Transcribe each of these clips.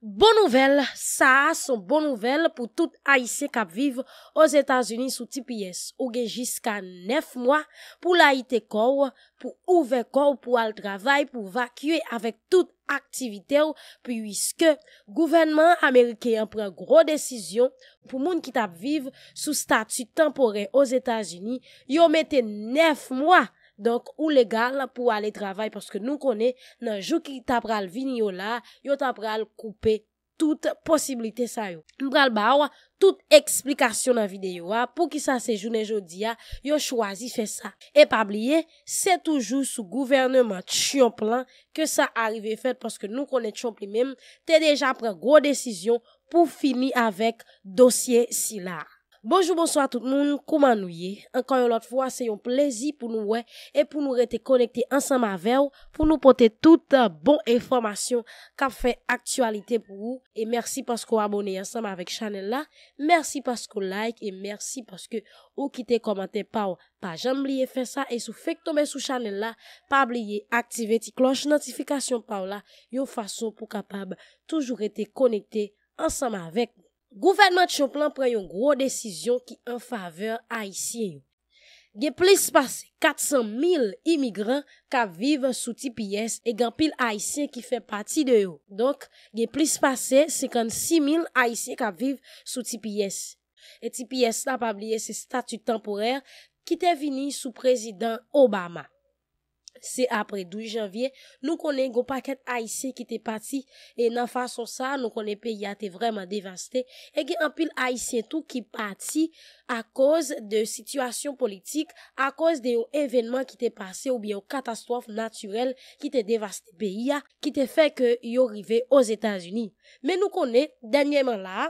Bon nouvel, sa son bon nouvel pou tout A.I.C. kapviv os Etats-Unis sou TPS ouge jiska nef mwa pou l'A.I.T. kor, pou ouve kor, pou al travay, pou vakye avèk tout aktivite ou, piwiske gouvenman Amerike yon pren gro desisyon pou moun ki tapviv sou statu tempore os Etats-Unis yon mette nef mwa. Donk ou legal pou ale travay paske nou konen nan jou ki tap pral vini yo la, yo tap pral koupe tout posibilite sa yo. Nou pral bawa tout eksplikasyon nan videyo a pou ki sa se jounen jodi a, yo chwazi fe sa. E pabliye, se toujou sou gouvernement chyon plan ke sa arive fet paske nou konen chyon plan menm, te deja pran gwo desisyon pou fini avek dosye si la a. Bonjou, bonsoit tout moun, kouman nou ye? Enkanyon lot fwa, se yon plezi pou nou we e pou nou rete konekte ansanman ve ou pou nou pote tout bon informasyon ka fe aktualite pou ou e mersi paskou abone ansanman ve chanel la mersi paskou like e mersi paskou ou kite komante pa ou pa jamb liye fe sa e sou fek tome sou chanel la pa ou liye aktive ti kloj notifikasyon pa ou la yo fason pou kapab toujou rete konekte ansanman ve ou Gouvernement Chomplan pre yon gro desisyon ki an faveur Aisyen yo. Ge plis pase 400.000 imigran ka vive sou TPS e gen pil Aisyen ki fe pati de yo. Donk, ge plis pase 56.000 Aisyen ka vive sou TPS. E TPS la pablie se statu temporel ki te vini sou prezident Obama. Se apre 12 janvye nou konen go paket Aisyen ki te pati E nan fason sa nou konen pe ya te vreman devaste E gen an pil Aisyen tou ki pati a koz de situasyon politik A koz de yo evenman ki te pase ou bi yo katastrofe naturel ki te devaste pe ya Ki te fe ke yo rive o Zetansuni Men nou konen denye man la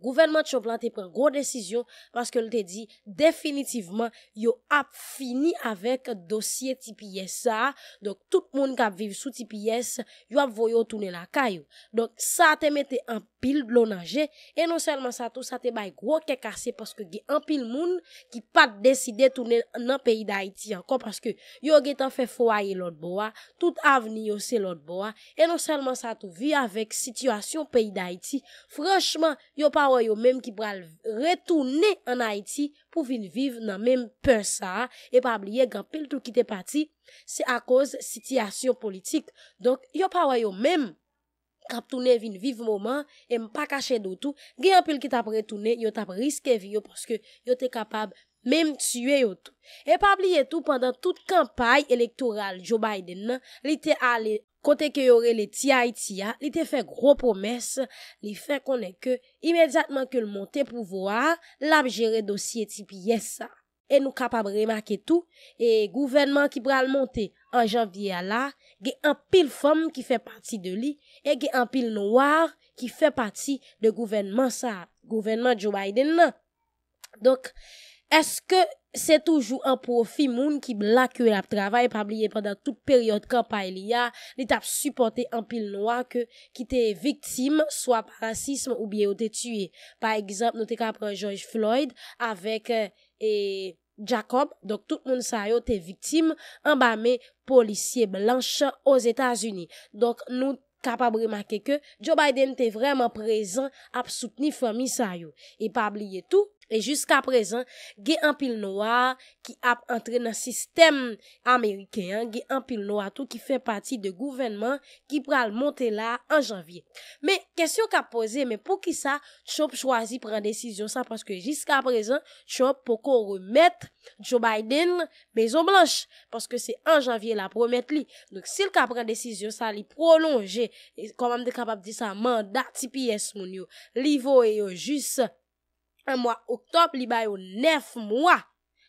Gouvernment Chopla te pren gwo desisyon paske l te di, definitivman yo ap fini avèk dosye TPSA dok tout moun kap viv sou TPS yo ap voyo toune la kayo dok sa te mette an pil blo nage, e non selman sa tou sa te bay gwo ke kase, paske ge an pil moun ki pat deside toune nan peyi da iti, ankon paske yo ge tan fe fwa ye lot bo wa, tout avni yo se lot bo wa, e non selman sa tou vi avek sityasyon peyi da iti, franschman yo pa woy yo mem ki pral retoune an iti pou vin vive nan mem pe sa, e pa bliye gen pil tou ki te pati, se a koz sityasyon politik, donk yo pa woy yo mem kap toune vin viv mouman, e m pa kache doutou, gen apil ki tapre toune, yo tapre riske vi yo, porske yo te kapab, mem tue yo tou. E pa bli etou, pandan tout kampay elektoral, Joe Biden nan, li te ale, kote ke yore le tia y tia, li te fe gro promes, li fe konen ke, imedjatman ke l monten pou voa, la ap jere dosye ti piyes sa. e nou kap ap remak etou, e gouvenman ki pral monte an janvye ala, ge an pil fom ki fe pati de li, e ge an pil noar ki fe pati de gouvenman sa, gouvenman Joe Biden nan. Donk, eske se toujou an profi moun ki blak yo ap travay, pa bliye pandan tout peryot kampay li ya, li tap suporte an pil noar ki te viktim, swa paransism ou biye ou te tue. Par ekzamp nou te kap an George Floyd, avek... Euh, E Jakob, dok tout moun sayo te vitim An ba me polisye blanche Oz Etats-Uni Dok nou kapabri make ke Joe Biden te vreman prezen Ap soutni fomi sayo E pabliye tou E jiska prezen, ge an pil noa ki ap entre nan sistem Amerike. Ge an pil noa tou ki fe pati de gouvenman ki pral monte la an janvye. Me, kesyon ka pose, me pou ki sa, chope chwazi pren desisyon sa. Paske jiska prezen, chope poko remet Joe Biden me zo blanche. Paske se an janvye la promet li. Donc, sil ka pren desisyon sa, li prolonje. Koman de kapap di sa, manda TPS moun yo. Li vo yo jis sa. An mwa oktop li bayou nef mwa.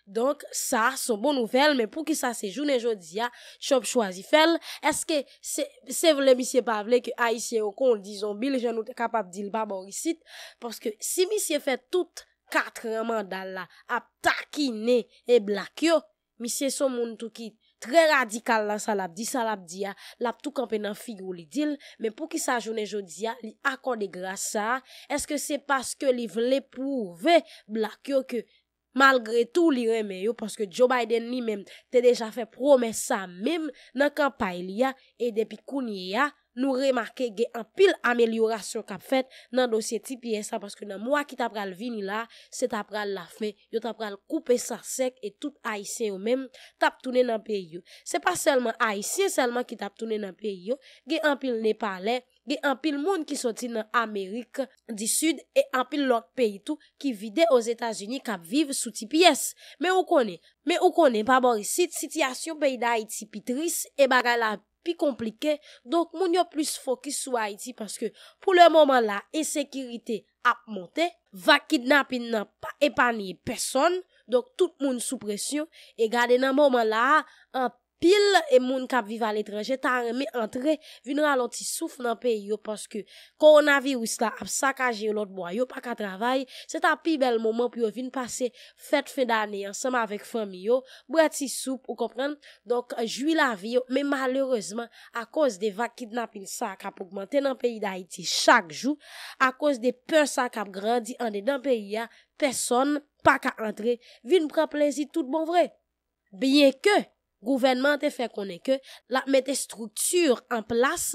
Donk sa son bon nouvel. Men pou ki sa se jounen jodi ya. Chop chwazi fel. Eske se vle misye pavle ki a isye okon. Dizon bil jen nou te kapap dil babo risit. Poske si misye fet tout kat reman dal la. A ptaki ne e blakyon. Misye son moun toukit. Trè radikal lan sa labdi, sa labdi ya, labdou kampen nan figou li dil, men pou ki sa jounen jodi ya, li akonde grasa, eske se paske li vle pou ve blak yo ke malgre tou li reme yo, paske Joe Biden ni men te deja fe promesa mim nan kampay li ya, e depi kounye ya, Nou remarke ge anpil amelyorasyon kap fet nan dosye TPS. Sa paske nan mwa ki tap pral vinila, se tap pral la fe. Yo tap pral koupe sa sek e tout Aisyen ou men tap toune nan peyo. Se pa selman Aisyen, selman ki tap toune nan peyo. Ge anpil Nepalen, ge anpil moun ki soti nan Amerik di sud. E anpil lor pey tou ki vide os Etasuni kap viv sou TPS. Me ou kone, me ou kone, pa bori sit, sityasyon pey da iti pitris e baga la pi. Pi komplike, dok moun yo plus fokus sou Haiti Paske pou le mouman la, esekirite ap monte Vakid na pin nan epanye peson Dok tout moun sou presyon E gade nan mouman la, ap pil e moun kap viva l'etranje, ta reme entre, vin raloti souf nan peyo, paske koronavirus la ap sakaje yo lot boyo, pa ka travay, se ta pi bel mouman, pi yo vin pase fèt fè dani, ansama avèk fèmi yo, bouyati souf, ou kompren, donk jwi la vi yo, men malerezman, akos de vakid na pin sa, kap augmente nan peyi da iti, chak jou, akos de pè sa kap grandi, ane dan peyi ya, person, pa ka entre, vin pran plezi tout bon vre, binye ke, Gouvenman te fe konen ke la mette struktur an plas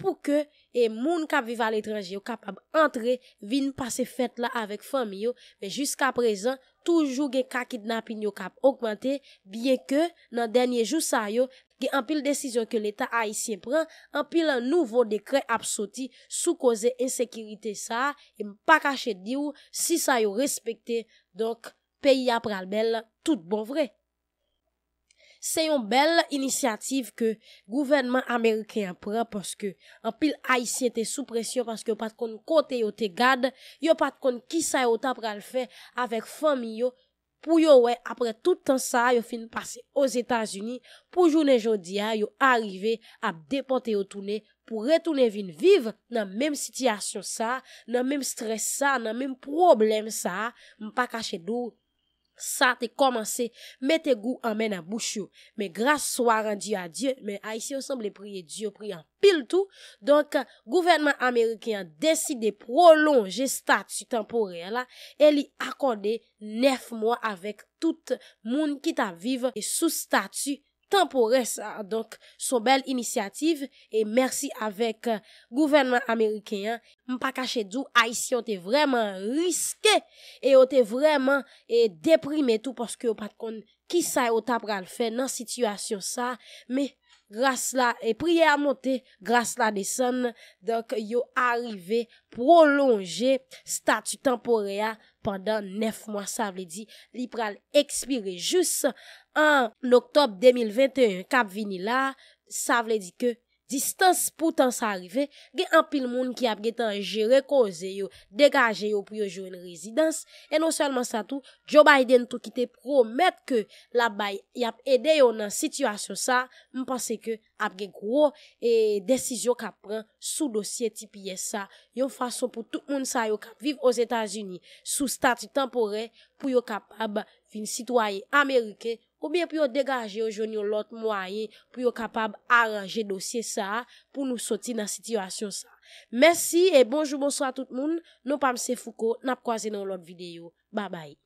pou ke e moun kap viva l'etranji yo kap ap entre vin pa se fet la avek fami yo, men jiska prezan toujou ge kakid napin yo kap augmente, bie ke nan denye jou sa yo ge anpil desizyon ke l'Etat a isye pran, anpil an nouvo dekret apsoti sou koze ensekirite sa, e mpa kache di ou si sa yo respekte, donk peyi ap pralbel tout bon vre. Se yon bel inisiyatif ke gouvenman Amerikey apre, paske an pil Aisyen te sou presyon, paske yon patkon kote yo te gade, yon patkon ki sa yo tapre al fe, avek fami yo, pou yo we, apre toutan sa, yo fin pase os Etasuni, pou jounen jodi ya, yo arive ap depote yo toune, pou retoune vin vive nan menm sityasyon sa, nan menm stres sa, nan menm problem sa, m pa kache dou, sa te komanse, mette gou amene a bouchou. Me grase swa rendi a Diyo, me a isi osamble priye Diyo, priye an pil tou. Donk, gouvernman Amerikyan deside prolonje statu tempore la, el li akonde nef mwa avek tout moun ki ta vive sou statu tempore. Tempore sa, donk so bel inisiyative. E mersi avek euh, gouvenman Amerikeyan. Mpa kache djou, a isi o te vreman riske. E o te vreman deprime tou. Poske yo pat kon, ki sa yo tap ral fe nan sityasyon sa. Me... Gras la e priye a monte Gras la deson Donk yo arive Prolonje statu temporea Pendan nef mwa Sa vle di li pral ekspire Jus an oktob 2021 Kap vini la Sa vle di ke Distans pou tan sa rive, ge apil moun ki ap ge tan jere koze yo, degaje yo pou yo joun rezidans. E non selman sa tou, Joe Biden tou kite promet ke la bay yap ede yo nan situasyon sa. Mpase ke ap ge kouro e desisyon ka pran sou dosye tipi ye sa. Yo fason pou tout moun sa yo kap viv o Zetazuni sou statu tempore pou yo kap ap vin sitwaye Amerike. Ou biye pou yo degaje yo joun yo lot mwa ye pou yo kapab aranje dosye sa pou nou soti nan sitiyasyon sa. Mersi e bonjou bonso a tout moun. Nou pamse fouko nap kwa zi nan lot videyo. Babay.